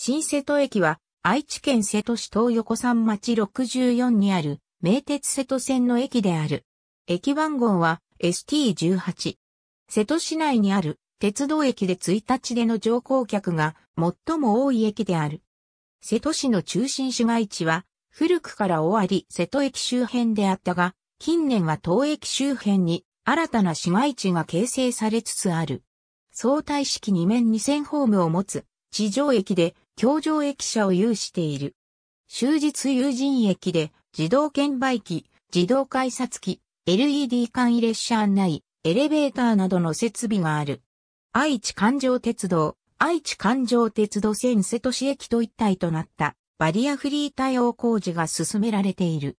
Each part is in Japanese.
新瀬戸駅は、愛知県瀬戸市東横山町64にある、名鉄瀬戸線の駅である。駅番号は ST18。瀬戸市内にある鉄道駅で1日での乗降客が最も多い駅である。瀬戸市の中心市街地は古くから終わり瀬戸駅周辺であったが、近年は東駅周辺に新たな市街地が形成されつつある。相対式2面2線ホームを持つ地上駅で橋上駅舎を有している。終日有人駅で自動券売機、自動改札機、LED 簡易列車案内、エレベーターなどの設備がある。愛知環状鉄道、愛知環状鉄道線瀬戸市駅と一体となったバリアフリー対応工事が進められている。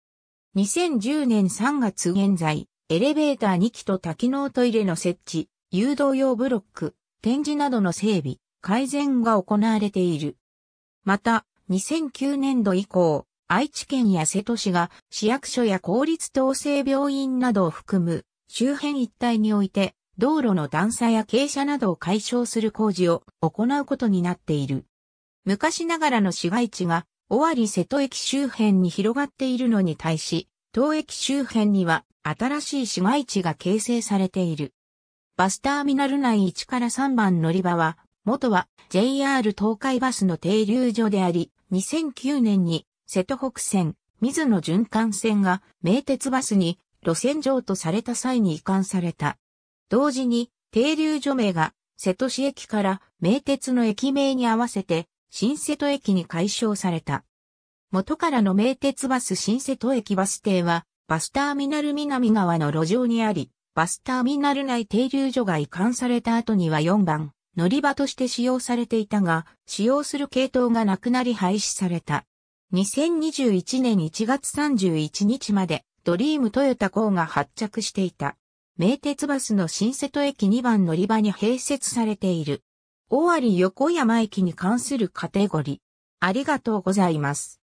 2010年3月現在、エレベーター2機と多機能トイレの設置、誘導用ブロック、展示などの整備、改善が行われている。また、2009年度以降、愛知県や瀬戸市が市役所や公立統制病院などを含む周辺一帯において道路の段差や傾斜などを解消する工事を行うことになっている。昔ながらの市街地が尾張瀬戸駅周辺に広がっているのに対し、東駅周辺には新しい市街地が形成されている。バスターミナル内1から3番乗り場は元は JR 東海バスの停留所であり、2009年に瀬戸北線、水野循環線が名鉄バスに路線上とされた際に移管された。同時に停留所名が瀬戸市駅から名鉄の駅名に合わせて新瀬戸駅に改称された。元からの名鉄バス新瀬戸駅バス停はバスターミナル南側の路上にあり、バスターミナル内停留所が移管された後には4番、乗り場として使用されていたが、使用する系統がなくなり廃止された。2021年1月31日まで、ドリームトヨタ号が発着していた。名鉄バスの新瀬戸駅2番乗り場に併設されている。尾張横山駅に関するカテゴリー。ありがとうございます。